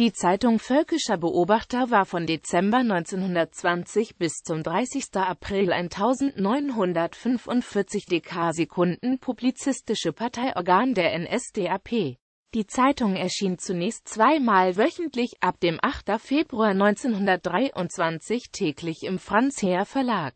Die Zeitung Völkischer Beobachter war von Dezember 1920 bis zum 30. April 1945 Dekarsekunden publizistische Parteiorgan der NSDAP. Die Zeitung erschien zunächst zweimal wöchentlich, ab dem 8. Februar 1923 täglich im Franz Heer Verlag.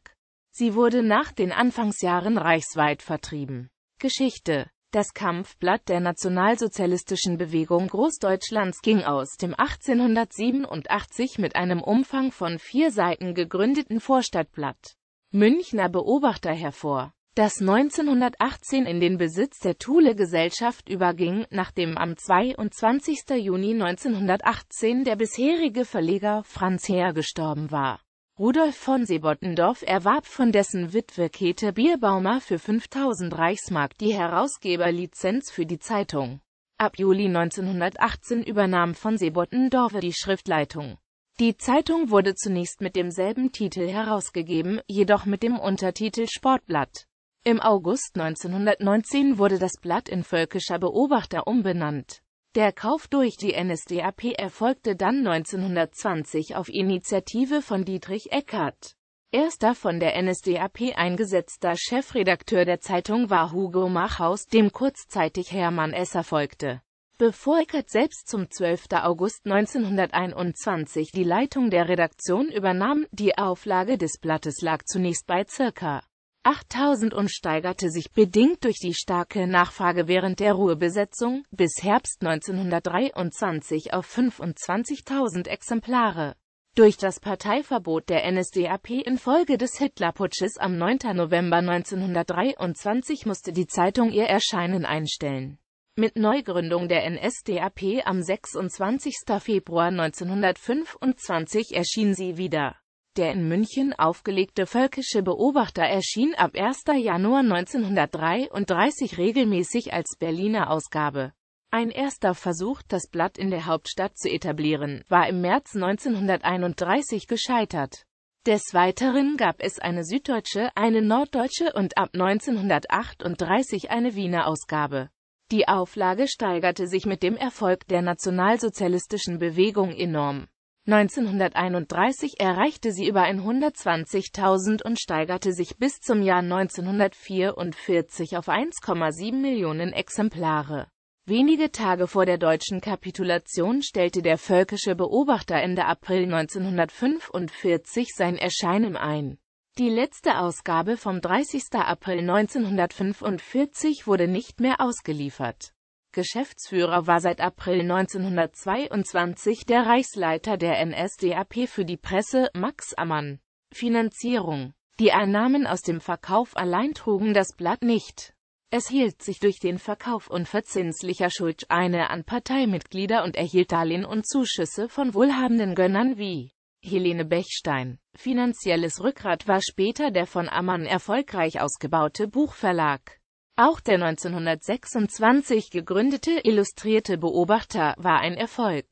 Sie wurde nach den Anfangsjahren reichsweit vertrieben. Geschichte das Kampfblatt der nationalsozialistischen Bewegung Großdeutschlands ging aus dem 1887 mit einem Umfang von vier Seiten gegründeten Vorstadtblatt Münchner Beobachter hervor, das 1918 in den Besitz der Thule-Gesellschaft überging, nachdem am 22. Juni 1918 der bisherige Verleger Franz Heer gestorben war Rudolf von Sebottendorf erwarb von dessen Witwe Käthe Bierbaumer für 5000 Reichsmark die Herausgeberlizenz für die Zeitung. Ab Juli 1918 übernahm von Sebottendorf die Schriftleitung. Die Zeitung wurde zunächst mit demselben Titel herausgegeben, jedoch mit dem Untertitel Sportblatt. Im August 1919 wurde das Blatt in Völkischer Beobachter umbenannt. Der Kauf durch die NSDAP erfolgte dann 1920 auf Initiative von Dietrich Eckert. Erster von der NSDAP eingesetzter Chefredakteur der Zeitung war Hugo Machhaus, dem kurzzeitig Hermann Esser folgte. Bevor Eckert selbst zum 12. August 1921 die Leitung der Redaktion übernahm, die Auflage des Blattes lag zunächst bei ca. 8000 und steigerte sich bedingt durch die starke Nachfrage während der Ruhebesetzung bis Herbst 1923 auf 25.000 Exemplare. Durch das Parteiverbot der NSDAP infolge des Hitlerputsches am 9. November 1923 musste die Zeitung ihr Erscheinen einstellen. Mit Neugründung der NSDAP am 26. Februar 1925 erschien sie wieder. Der in München aufgelegte Völkische Beobachter erschien ab 1. Januar 1933 regelmäßig als Berliner Ausgabe. Ein erster Versuch, das Blatt in der Hauptstadt zu etablieren, war im März 1931 gescheitert. Des Weiteren gab es eine süddeutsche, eine norddeutsche und ab 1938 eine Wiener Ausgabe. Die Auflage steigerte sich mit dem Erfolg der nationalsozialistischen Bewegung enorm. 1931 erreichte sie über 120.000 und steigerte sich bis zum Jahr 1944 auf 1,7 Millionen Exemplare. Wenige Tage vor der deutschen Kapitulation stellte der völkische Beobachter Ende April 1945 sein Erscheinen ein. Die letzte Ausgabe vom 30. April 1945 wurde nicht mehr ausgeliefert. Geschäftsführer war seit April 1922 der Reichsleiter der NSDAP für die Presse, Max Ammann. Finanzierung Die Einnahmen aus dem Verkauf allein trugen das Blatt nicht. Es hielt sich durch den Verkauf unverzinslicher Schuld eine an Parteimitglieder und erhielt Darlehen und Zuschüsse von wohlhabenden Gönnern wie Helene Bechstein. Finanzielles Rückgrat war später der von Ammann erfolgreich ausgebaute Buchverlag. Auch der 1926 gegründete Illustrierte Beobachter war ein Erfolg.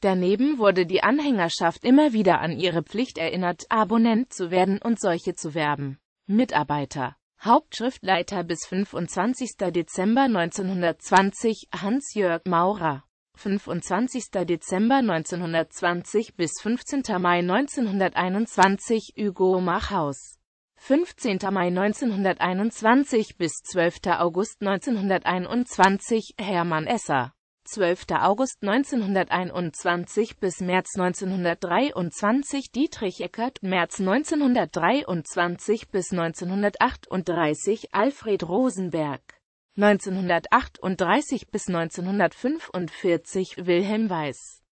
Daneben wurde die Anhängerschaft immer wieder an ihre Pflicht erinnert, Abonnent zu werden und solche zu werben. Mitarbeiter Hauptschriftleiter bis 25. Dezember 1920 Hans-Jörg Maurer 25. Dezember 1920 bis 15. Mai 1921 Hugo Machhaus 15. Mai 1921 bis 12. August 1921 Hermann Esser 12. August 1921 bis März 1923 Dietrich Eckert, März 1923 bis 1938 Alfred Rosenberg, 1938 bis 1945 Wilhelm Weiß